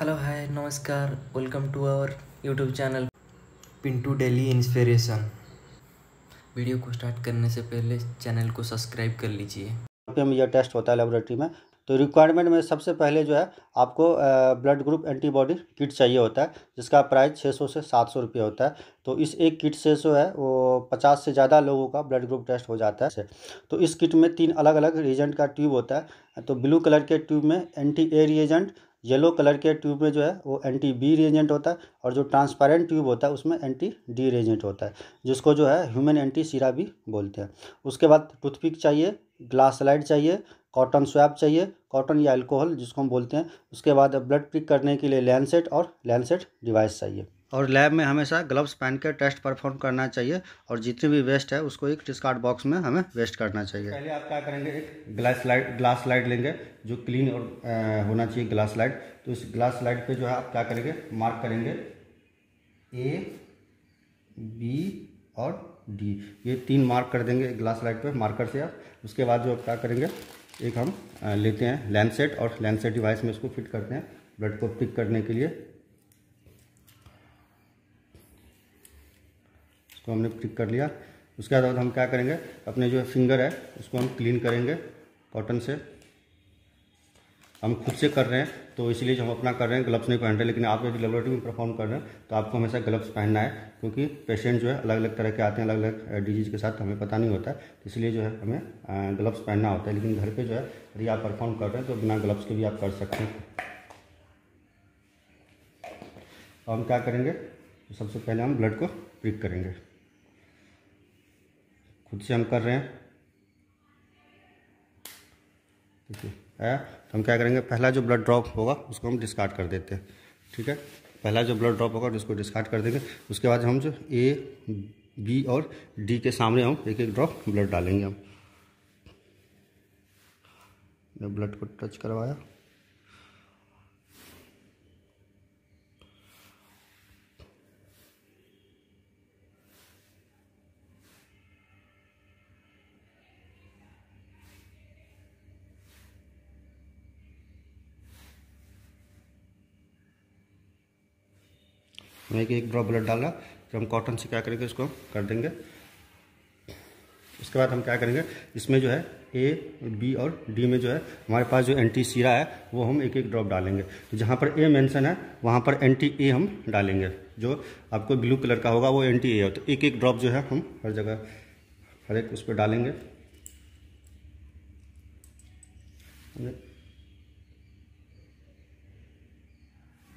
hello hi नमस्कार welcome to our YouTube channel Pintu daily inspiration video को start करने से पहले चैनल को सब्सक्राइब कर लीजिए पे में यह टेस्ट होता है लेबोरेटरी में तो रिक्वायरमेंट में सबसे पहले जो है आपको ब्लड ग्रुप एंटीबॉडी किट चाहिए होता है जिसका प्राइस छः सौ से सात सौ रुपये होता है तो इस एक किट से जो है वो पचास से ज़्यादा लोगों का ब्लड ग्रुप टेस्ट हो जाता है तो इस किट में तीन अलग अलग रिएजेंट का ट्यूब होता है तो ब्लू कलर के ट्यूब में anti A reagent yellow colour के ट्यूब में जो है वो एंटी बी रेजेंट होता है और जो ट्रांसपेरेंट ट्यूब होता है उसमें एंटी डी रेजेंट होता है जिसको जो है ह्यूमन एंटी सीरा भी बोलते हैं उसके बाद टूथपिक चाहिए ग्लास स्लाइड चाहिए कॉटन स्वैप चाहिए कॉटन या अल्कोहल जिसको हम बोलते हैं उसके बाद ब्लड पिक करने के लिए लैंसेट और लैंसेट डिवाइस चाहिए और लैब में हमेशा ग्लव्स पहन कर टेस्ट परफॉर्म करना चाहिए और जितनी भी वेस्ट है उसको एक डिस्कार्ड बॉक्स में हमें वेस्ट करना चाहिए पहले आप क्या करेंगे एक ग्लास लाइट ग्लास लाइट लेंगे जो क्लीन और आ, होना चाहिए ग्लास लाइट तो इस ग्लास लाइट पे जो है आप क्या करेंगे मार्क करेंगे ए बी और डी ये तीन मार्क कर देंगे ग्लास लाइट पर मार्कर से आप उसके बाद जो क्या करेंगे एक हम लेते हैं लैंडसेट और लैंडसेट डिवाइस में इसको फिट करते हैं ब्लड को पिक करने के लिए तो हमने क्लिक कर लिया उसके बाद हम क्या करेंगे अपने जो फिंगर है उसको हम क्लीन करेंगे कॉटन से हम खुद से कर रहे हैं तो इसलिए जो हम अपना कर रहे हैं ग्लव्स नहीं पहन रहे लेकिन आप यदि लेबोरेटरी में परफॉर्म कर रहे हैं तो आपको हमेशा ग्लव्स पहनना है क्योंकि पेशेंट जो है अलग अलग तरह के आते हैं अलग अलग डिजीज़ के साथ हमें पता नहीं होता है तो इसलिए जो है हमें ग्लव्स पहनना होता है लेकिन घर पे जो है यदि आप परफॉर्म कर रहे हैं तो बिना ग्लव्स के भी आप कर सकते हैं तो हम क्या करेंगे सबसे पहले हम ब्लड को प्रिक करेंगे खुद से हम कर रहे हैं ठीक है तो हम क्या करेंगे पहला जो ब्लड ड्रॉप होगा उसको हम डिस्कार्ड कर देते हैं ठीक है पहला जो ब्लड ड्रॉप होगा उसको डिस्कार्ड कर देंगे उसके बाद हम जो ए बी और डी के सामने हम एक एक ड्रॉप ब्लड डालेंगे हम ब्लड को टच करवाया मैं एक एक ड्रॉप ब्लड डाला तो हम कॉटन से क्या करेंगे इसको कर देंगे उसके बाद हम क्या करेंगे इसमें जो है ए बी और डी में जो है हमारे पास जो एंटी सीरा है वो हम एक एक ड्रॉप डालेंगे तो जहाँ पर ए मेंशन है वहाँ पर एंटी ए हम डालेंगे जो आपको ब्लू कलर का होगा वो एंटी ए है तो एक एक ड्रॉप जो है हम हर जगह हर एक उस पर डालेंगे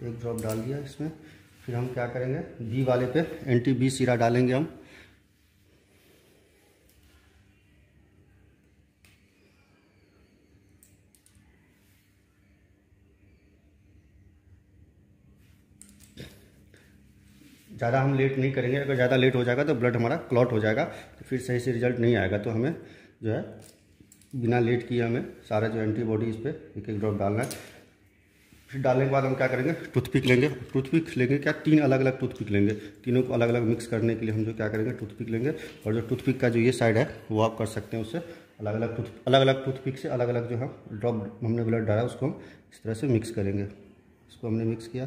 एक ड्रॉप डाल दिया इसमें फिर हम क्या करेंगे बी वाले पे एंटी बी सिरा डालेंगे हम ज़्यादा हम लेट नहीं करेंगे अगर ज़्यादा लेट हो जाएगा तो ब्लड हमारा क्लॉट हो जाएगा तो फिर सही से रिजल्ट नहीं आएगा तो हमें जो है बिना लेट किए हमें सारा जो एंटीबॉडी इस पर एक एक ड्रॉप डालना है फिर डालने के बाद हम क्या करेंगे टूथपिक लेंगे टूथपिक लेंगे क्या तीन अलग अलग टूथपिक लेंगे तीनों को अलग अलग मिक्स करने के लिए हम जो क्या करेंगे टूथपिक लेंगे और जो टूथपिक का जो ये साइड है वो आप कर सकते हैं उससे अलग अलग टूथ अलग अलग टूथपिक से अलग अलग जो है ड्रॉप हमने ब्लड डाला उसको हम इस तरह से मिक्स करेंगे इसको हमने मिक्स किया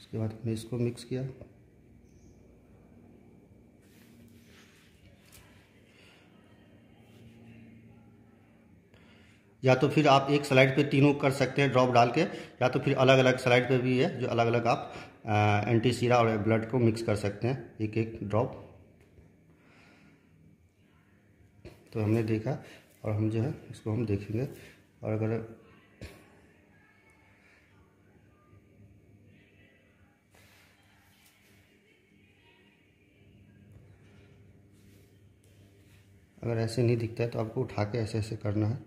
उसके बाद हमने इसको मिक्स किया या तो फिर आप एक स्लाइड पे तीनों कर सकते हैं ड्रॉप डाल के या तो फिर अलग अलग स्लाइड पे भी है जो अलग अलग आप एंटी सीरा और ब्लड को मिक्स कर सकते हैं एक एक ड्रॉप तो हमने देखा और हम जो है इसको हम देखेंगे और अगर अगर ऐसे नहीं दिखता है तो आपको उठा के ऐसे ऐसे करना है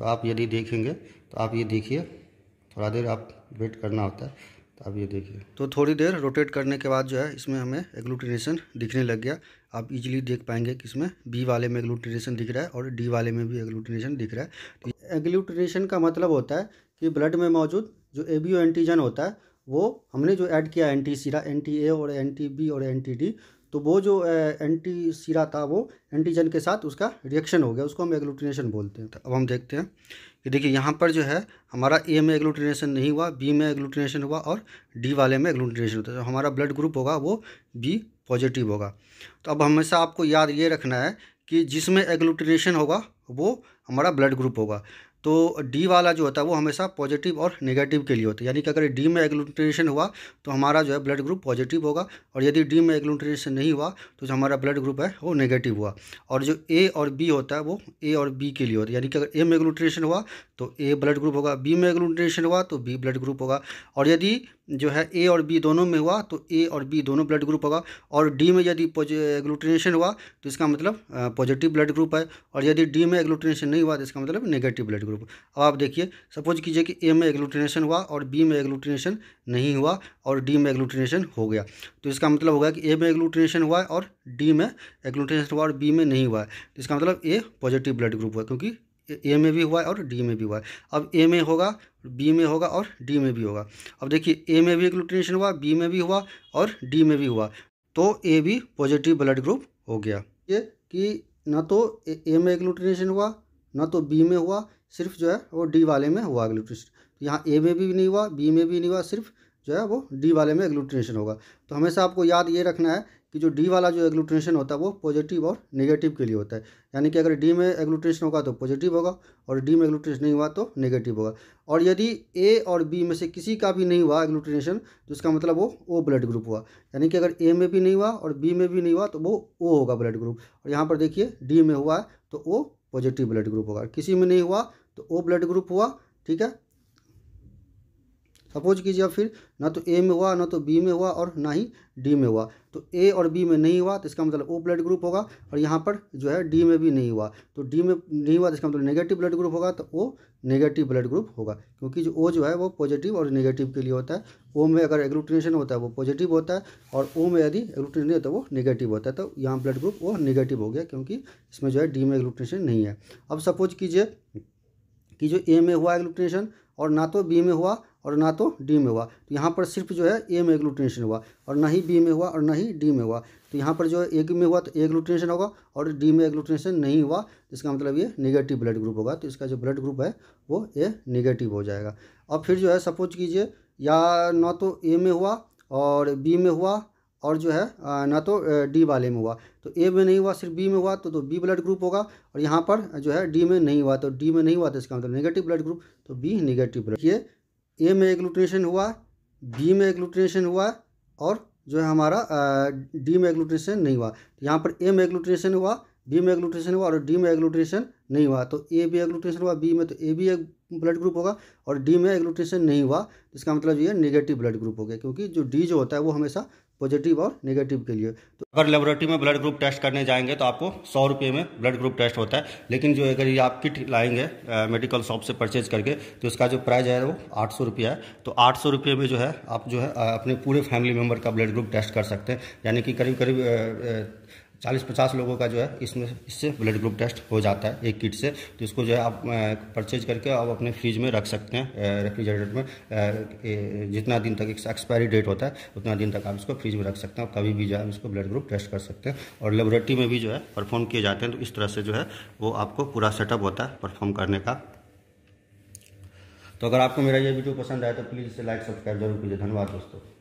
तो आप यदि देखेंगे तो आप ये देखिए थोड़ा देर आप वेट करना होता है तो आप ये देखिए तो थोड़ी देर रोटेट करने के बाद जो है इसमें हमें एग्लूटिनेशन दिखने लग गया आप इजीली देख पाएंगे कि इसमें बी वाले में एग्लूटिनेशन दिख रहा है और डी वाले में भी एग्लूटिनेशन दिख रहा है तो एग्लूटिनेशन का मतलब होता है कि ब्लड में मौजूद जो ए एंटीजन होता है वो हमने जो ऐड किया एंटी सीरा एंटी ए और एन टी बी और एन टी डी तो वो जो एंटी सीरा था वो एंटीजन के साथ उसका रिएक्शन हो गया उसको हम एग्लूटिनेशन बोलते हैं तो अब हम देखते हैं कि देखिए यहाँ पर जो है हमारा ए में एग्लूटिनेशन नहीं हुआ बी में एग्लूटिनेशन हुआ और डी वाले में एग्लूटिनेशन होता है तो हमारा ब्लड ग्रुप होगा वो बी पॉजिटिव होगा तो अब हमेशा आपको याद ये रखना है कि जिसमें एग्लूटिनेशन होगा वो हमारा ब्लड ग्रुप होगा तो डी वाला जो होता है वो हमेशा पॉजिटिव और नेगेटिव के लिए होता है यानी कि अगर डी में एग्लूट्रेशन हुआ तो हमारा जो है ब्लड ग्रुप पॉजिटिव होगा और यदि डी में एग्लूट्रेशन नहीं हुआ तो जो हमारा ब्लड ग्रुप है वो नेगेटिव हुआ और जो ए और बी होता है वो ए और बी के लिए होता है यानी कि अगर ए में एग्लूट्रेशन हुआ तो ए ब्लड ग्रुप होगा बी में एग्लूट्रेशन हुआ तो बी ब्लड ग्रुप होगा और यदि जो है ए और बी दोनों में हुआ तो ए और बी दोनों ब्लड ग्रुप होगा और डी में यदि एग्लूटिनेशन हुआ तो इसका मतलब पॉजिटिव ब्लड ग्रुप है और यदि डी में एग्लूटिनेशन नहीं हुआ तो इसका मतलब नेगेटिव ब्लड ग्रुप अब आप देखिए सपोज कीजिए कि ए में एग्लूटिनेशन हुआ और बी में एग्लूटिनेशन नहीं हुआ और डी में एग्लूटिनेशन हो गया तो इसका मतलब होगा कि ए में एग्लूटिनेशन हुआ और डी में एग्लूटिनेशन हुआ और बी में नहीं हुआ तो इसका मतलब ए पॉजिटिव ब्लड ग्रुप हुआ क्योंकि ए में भी हुआ है और डी में भी हुआ है अब ए में होगा बी में होगा और डी में भी होगा अब देखिए ए में भी ग्लूटिनेशन हुआ बी में भी हुआ और डी में भी हुआ तो ए भी पॉजिटिव ब्लड ग्रुप हो गया ये कि ना तो ए में ग्लूटिनेशन हुआ ना तो बी में हुआ सिर्फ जो है वो डी वाले में हुआ ग्लूटिनेशन तो यहाँ ए में भी नहीं हुआ बी में भी नहीं हुआ सिर्फ जो है वो डी वाले में एग्लूटिनेशन होगा तो हमेशा आपको याद ये रखना है कि जो डी वाला जो एग्लूटिनेशन होता है वो पॉजिटिव और नेगेटिव के लिए होता है यानी कि अगर डी में एग्लूटिनेशन होगा तो पॉजिटिव होगा और डी में एग्लूटिनेशन नहीं हुआ तो नेगेटिव होगा और यदि ए और बी में से किसी का भी नहीं हुआ एग्लूटिनेशन तो इसका मतलब वो ओ ब्लड ग्रुप हुआ यानी कि अगर ए में भी नहीं हुआ और बी में भी नहीं हुआ तो वो ओ होगा ब्लड ग्रुप और यहाँ पर देखिए डी में हुआ तो ओ पॉजिटिव ब्लड ग्रुप होगा किसी में नहीं हुआ तो ओ ब्लड ग्रुप हुआ ठीक है सपोज कीजिए फिर ना तो ए में हुआ ना तो बी में हुआ और ना ही डी में हुआ तो ए और बी में नहीं हुआ तो इसका मतलब ओ ब्लड ग्रुप होगा और यहाँ पर जो है डी में भी नहीं हुआ तो डी में नहीं हुआ तो इसका मतलब नेगेटिव ब्लड ग्रुप होगा तो ओ नेगेटिव ब्लड ग्रुप होगा क्योंकि जो ओ जो है वो पॉजिटिव और नेगेटिव के लिए होता है ओ में अगर एग्लूटिनेशन होता है वो पॉजिटिव होता है और ओ में यदि एग्लूटिनेशन होता है तो वो निगेटिव होता है तो यहाँ ब्लड ग्रुप वो निगेटिव हो गया क्योंकि इसमें जो है डी में एग्लूटिनेशन नहीं है अब सपोज कीजिए कि जो ए में हुआ एग्लूटिनेशन और ना तो बी में हुआ और ना तो डी में हुआ तो यहाँ पर सिर्फ जो है ए में एग्लूटिनेशन हुआ और ना ही बी में हुआ और ना ही डी में हुआ तो यहाँ पर जो है ए में हुआ तो ए एग्लूटिनेशन होगा और डी में एग्लूटिनेशन नहीं हुआ इसका मतलब ये नेगेटिव ब्लड ग्रुप होगा तो इसका जो ब्लड ग्रुप है वो ए निगेटिव हो जाएगा और फिर जो है सपोज कीजिए या ना तो ए में हुआ और बी में हुआ और जो है ना तो डी वाले में हुआ तो ए में नहीं हुआ सिर्फ बी में हुआ तो तो बी ब्लड ग्रुप होगा और यहाँ पर जो है डी में नहीं हुआ तो डी में नहीं हुआ तो इसका मतलब नेगेटिव ब्लड ग्रुप तो बी नेगेटिव ब्लड ये ए में एग्लूटिनेशन हुआ बी में एग्लूटिनेशन हुआ और जो है हमारा डी में एग्लूटिनेशन नहीं हुआ तो यहाँ पर ए में एग्लूटिनेशन हुआ बी में एग्लूटिनेशन हुआ और डी में एग्लूटिनेशन नहीं हुआ तो ए भी एग्लूटिनेशन हुआ बी में तो ए भी एक ब्लड ग्रुप होगा और डी में एग्लूटिनेशन नहीं हुआ तो इसका मतलब ये नेगेटिव ब्लड ग्रुप हो गया क्योंकि जो डी जो होता है वो हमेशा पॉजिटिव और नेगेटिव के लिए तो अगर लेबोरेटरी में ब्लड ग्रुप टेस्ट करने जाएंगे तो आपको सौ रुपये में ब्लड ग्रुप टेस्ट होता है लेकिन जो अगर ये आप किट लाएंगे मेडिकल शॉप से परचेज करके तो इसका जो प्राइस है वो आठ सौ रुपया है तो आठ सौ रुपये में जो है आप जो है अपने पूरे फैमिली मेम्बर का ब्लड ग्रुप टेस्ट कर सकते हैं यानी कि करीब करीब चालीस पचास लोगों का जो है इसमें इससे ब्लड ग्रुप टेस्ट हो जाता है एक किट से तो इसको जो है आप परचेज करके आप अपने फ्रिज में रख सकते हैं रेफ्रिजरेटर में जितना दिन तक एक्सपायरी डेट होता है उतना दिन तक आप इसको फ्रिज में रख सकते हैं कभी भी जो है इसको ब्लड ग्रुप टेस्ट कर सकते हैं और लेबोरेटरी में भी जो है परफॉर्म किए जाते हैं तो इस तरह से जो है वो आपको पूरा सेटअप होता है परफॉर्म करने का तो अगर आपको मेरा ये वीडियो पसंद आए तो प्लीज़ इसे लाइक सब्सक्राइब जरूर कीजिए धन्यवाद दोस्तों